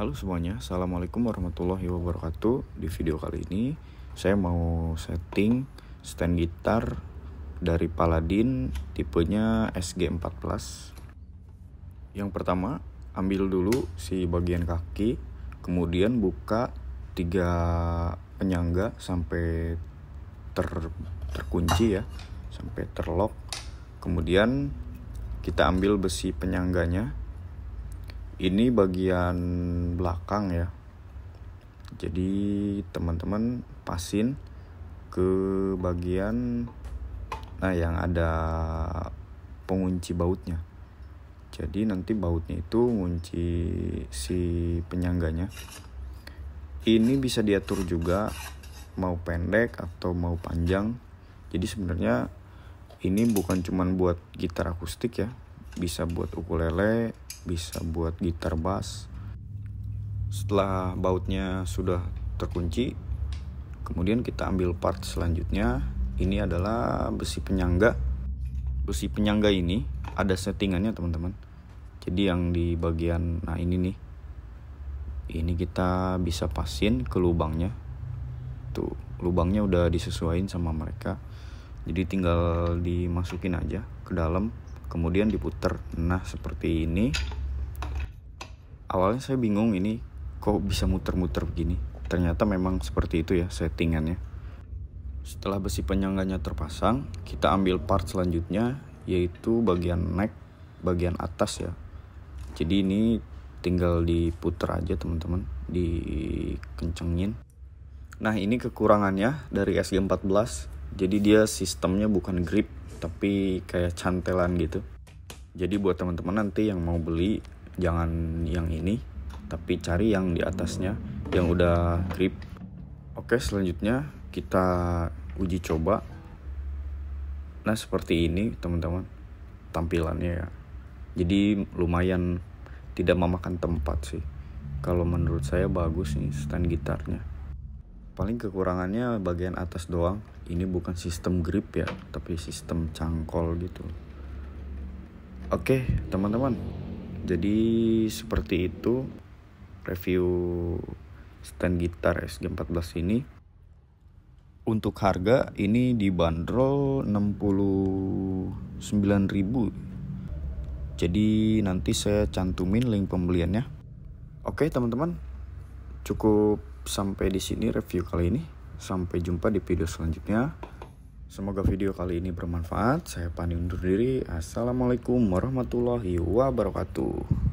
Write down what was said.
Halo semuanya, Assalamualaikum warahmatullahi wabarakatuh Di video kali ini saya mau setting stand gitar dari Paladin tipenya sg 4 Plus Yang pertama, ambil dulu si bagian kaki Kemudian buka tiga penyangga sampai ter, terkunci ya Sampai terlock Kemudian kita ambil besi penyangganya ini bagian belakang ya jadi teman-teman pasin ke bagian nah yang ada pengunci bautnya jadi nanti bautnya itu ngunci si penyangganya ini bisa diatur juga mau pendek atau mau panjang jadi sebenarnya ini bukan cuman buat gitar akustik ya bisa buat ukulele bisa buat gitar bass. Setelah bautnya sudah terkunci, kemudian kita ambil part selanjutnya. Ini adalah besi penyangga. Besi penyangga ini ada settingannya teman-teman. Jadi yang di bagian nah ini nih. Ini kita bisa pasin ke lubangnya. Tuh, lubangnya udah disesuaikan sama mereka. Jadi tinggal dimasukin aja ke dalam kemudian diputer nah seperti ini awalnya saya bingung ini kok bisa muter-muter begini ternyata memang seperti itu ya settingannya setelah besi penyangganya terpasang kita ambil part selanjutnya yaitu bagian neck bagian atas ya jadi ini tinggal diputer aja teman-teman dikencengin nah ini kekurangannya dari SG14 jadi dia sistemnya bukan grip tapi kayak cantelan gitu jadi buat teman-teman nanti yang mau beli jangan yang ini tapi cari yang di atasnya yang udah grip oke selanjutnya kita uji coba nah seperti ini teman-teman tampilannya ya jadi lumayan tidak memakan tempat sih kalau menurut saya bagus nih stand gitarnya paling kekurangannya bagian atas doang ini bukan sistem grip ya tapi sistem cangkol gitu oke teman-teman jadi seperti itu review stand gitar SG14 ini untuk harga ini dibanderol 69.000 jadi nanti saya cantumin link pembeliannya oke teman-teman cukup sampai di sini review kali ini. Sampai jumpa di video selanjutnya. Semoga video kali ini bermanfaat. Saya Pani undur diri. Assalamualaikum warahmatullahi wabarakatuh.